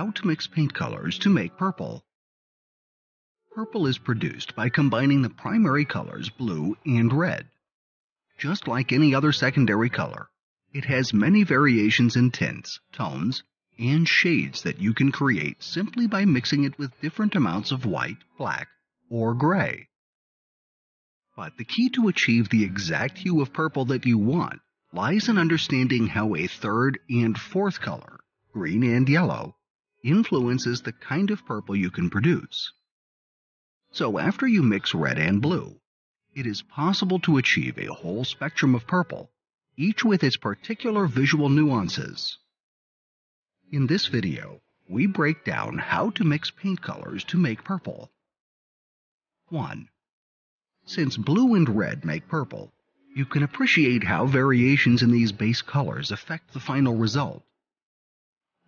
how to mix paint colors to make purple. Purple is produced by combining the primary colors blue and red. Just like any other secondary color, it has many variations in tints, tones, and shades that you can create simply by mixing it with different amounts of white, black, or gray. But the key to achieve the exact hue of purple that you want lies in understanding how a third and fourth color, green and yellow, influences the kind of purple you can produce. So after you mix red and blue, it is possible to achieve a whole spectrum of purple, each with its particular visual nuances. In this video, we break down how to mix paint colors to make purple. 1. Since blue and red make purple, you can appreciate how variations in these base colors affect the final result.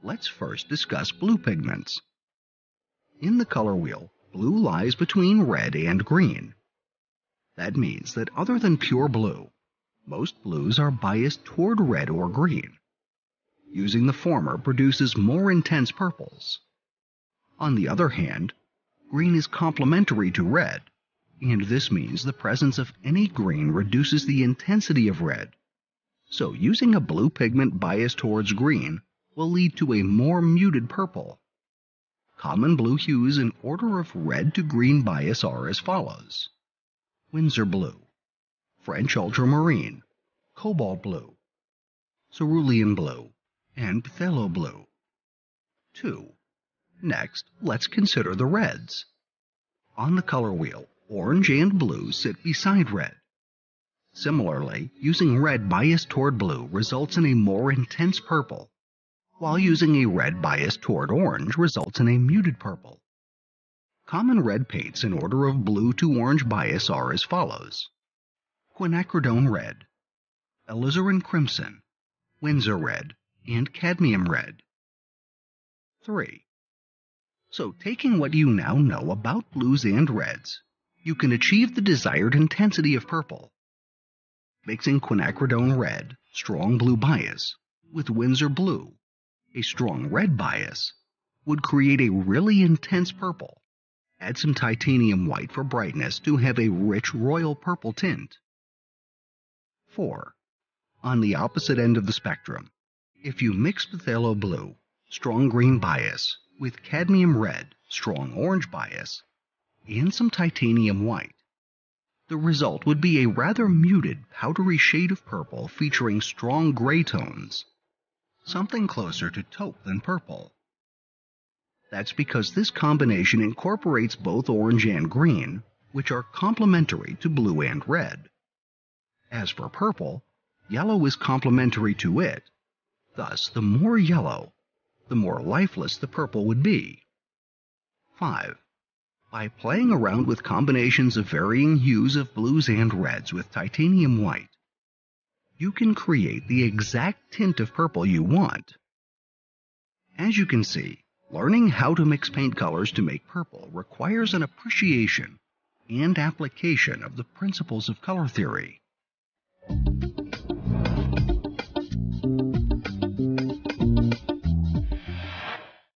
Let's first discuss blue pigments. In the color wheel, blue lies between red and green. That means that other than pure blue, most blues are biased toward red or green. Using the former produces more intense purples. On the other hand, green is complementary to red, and this means the presence of any green reduces the intensity of red. So using a blue pigment biased towards green will lead to a more muted purple. Common blue hues in order of red to green bias are as follows Windsor blue, French ultramarine, cobalt blue, cerulean blue, and phthalo blue. 2. Next, let's consider the reds. On the color wheel, orange and blue sit beside red. Similarly, using red biased toward blue results in a more intense purple while using a red bias toward orange results in a muted purple. Common red paints in order of blue to orange bias are as follows quinacridone red, alizarin crimson, Windsor red, and cadmium red. 3. So, taking what you now know about blues and reds, you can achieve the desired intensity of purple. Mixing quinacridone red, strong blue bias, with Windsor blue a strong red bias, would create a really intense purple. Add some titanium white for brightness to have a rich royal purple tint. 4. On the opposite end of the spectrum, if you mix phthalo blue, strong green bias, with cadmium red, strong orange bias, and some titanium white, the result would be a rather muted, powdery shade of purple featuring strong gray tones something closer to taupe than purple. That's because this combination incorporates both orange and green, which are complementary to blue and red. As for purple, yellow is complementary to it. Thus, the more yellow, the more lifeless the purple would be. 5. By playing around with combinations of varying hues of blues and reds with titanium white, you can create the exact tint of purple you want. As you can see, learning how to mix paint colors to make purple requires an appreciation and application of the principles of color theory.